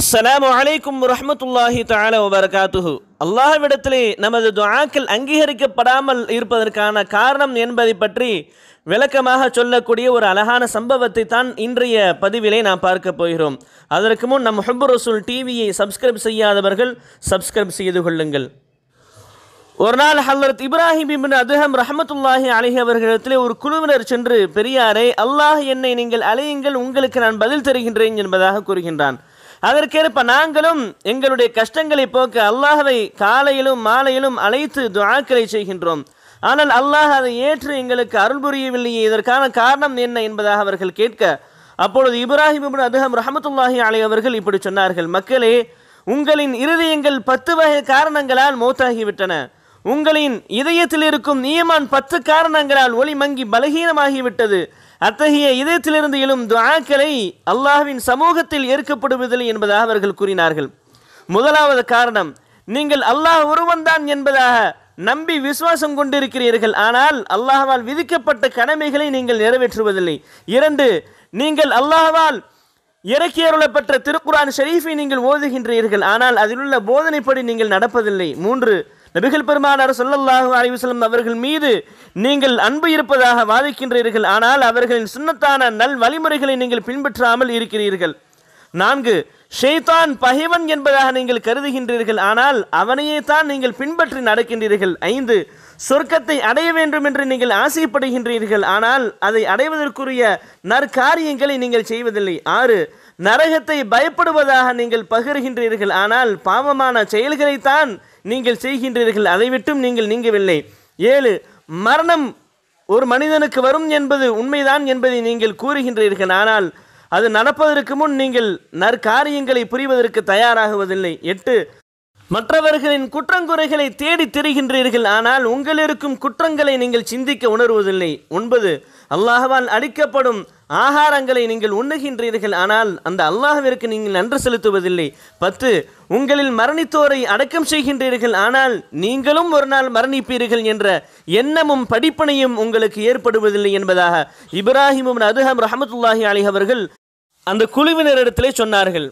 அஸ்லாம் வலைக்கும் ரஹமத்துல்லாஹி தால வபரகாத்துஹு அல்லாஹ்விடத்திலே நமது துவாக்கள் அங்கீகரிக்கப்படாமல் இருப்பதற்கான காரணம் என்பதை பற்றி விளக்கமாக சொல்லக்கூடிய ஒரு அழகான சம்பவத்தை தான் இன்றைய பதிவிலே நாம் பார்க்க போகிறோம் அதற்கு முன் நம் ஹபு ரசூல் டிவியை சப்ஸ்கிரைப் செய்யாதவர்கள் சப்ஸ்கிரைப் செய்து கொள்ளுங்கள் ஒரு நாள் ஹல்லரத் இப்ராஹிம் இபின் அதுஹம் ரஹமத்துல்லாஹி அலிஹி அவர்களிடத்திலே ஒரு குழுவினர் சென்று பெரியாரை அல்லாஹ் என்னை நீங்கள் அலையுங்கள் உங்களுக்கு நான் பதில் தருகின்றேன் என்பதாக கூறுகின்றான் அதற்கேற்ப நாங்களும் எங்களுடைய கஷ்டங்களை போக்க அல்லாஹவை காலையிலும் மாலையிலும் அழைத்து துவாக்களை செய்கின்றோம் ஆனால் அல்லாஹ் அதை ஏற்று எங்களுக்கு அருள் புரியவில்லையே இதற்கான காரணம் என்ன என்பதாக அவர்கள் கேட்க அப்பொழுது இப்ராஹிம் அதுஹம் ரஹமத்துல்லாஹி அலை அவர்கள் இப்படி சொன்னார்கள் மக்களே உங்களின் இருதயங்கள் பத்து வகை காரணங்களால் மௌத்தாகிவிட்டன உங்களின் இதயத்தில் இருக்கும் நியமான் பத்து காரணங்களால் ஒளி மங்கி பலகீனமாகிவிட்டது அத்தகைய இதயத்திலிருந்து எழும் துவாக்களை அல்லாஹ்வின் சமூகத்தில் ஏற்கப்படுவதில்லை என்பதாக அவர்கள் கூறினார்கள் முதலாவது காரணம் நீங்கள் அல்லாஹ் ஒருவன்தான் என்பதாக நம்பி விசுவாசம் கொண்டிருக்கிறீர்கள் ஆனால் அல்லாஹால் விதிக்கப்பட்ட கடமைகளை நீங்கள் நிறைவேற்றுவதில்லை இரண்டு நீங்கள் அல்லாஹால் இறக்கி அருளப்பட்ட திருக்குரான் ஷெரீஃபை நீங்கள் ஓதுகின்றீர்கள் ஆனால் அதில் உள்ள போதனைப்படி நீங்கள் நடப்பதில்லை மூன்று நபிகள் பெருமானார் சொல்லல்லாஹு அலைவசலம் அவர்கள் மீது நீங்கள் அன்பு இருப்பதாக வாதிக்கின்றீர்கள் ஆனால் அவர்களின் சுண்ணத்தான நல் வழிமுறைகளை நீங்கள் பின்பற்றாமல் இருக்கிறீர்கள் நான்கு ஷெய்தான் பகைவன் என்பதாக நீங்கள் கருதுகின்றீர்கள் ஆனால் அவனையே தான் நீங்கள் பின்பற்றி நடக்கின்றீர்கள் ஐந்து சொர்க்கத்தை அடைய வேண்டும் என்று நீங்கள் ஆசைப்படுகின்றீர்கள் ஆனால் அதை அடைவதற்குரிய நற்காரியங்களை நீங்கள் செய்வதில்லை ஆறு நரகத்தை பயப்படுவதாக நீங்கள் பகிர்கின்றீர்கள் ஆனால் பாவமான செயல்களைத்தான் நீங்கள் செய்கின்றீர்கள் அதை விட்டும் நீங்கள் நீங்கவில்லை ஏழு மரணம் ஒரு மனிதனுக்கு வரும் என்பது உண்மைதான் என்பதை நீங்கள் கூறுகின்றீர்கள் ஆனால் அது நடப்பதற்கு முன் நீங்கள் நற்காரியங்களை புரிவதற்கு தயாராகுவதில்லை எட்டு மற்றவர்களின் குற்றங்குறைகளை தேடி திரிகின்றீர்கள் ஆனால் உங்களிருக்கும் குற்றங்களை நீங்கள் சிந்திக்க உணர்வதில்லை ஒன்பது அல்லாஹவால் அளிக்கப்படும் ஆகாரங்களை நீங்கள் உண்ணுகின்றீர்கள் ஆனால் அந்த அல்லாஹிற்கு நீங்கள் நன்று செலுத்துவதில்லை பத்து உங்களில் மரணித்தோரை அடக்கம் செய்கின்றீர்கள் ஆனால் நீங்களும் ஒரு நாள் மரணிப்பீர்கள் என்ற எண்ணமும் படிப்பனையும் உங்களுக்கு ஏற்படுவதில்லை என்பதாக இப்ராஹிமும் அதுஹம் ரஹமத்துல்லாஹி அலி அவர்கள் அந்த குழுவினரிடத்திலே சொன்னார்கள்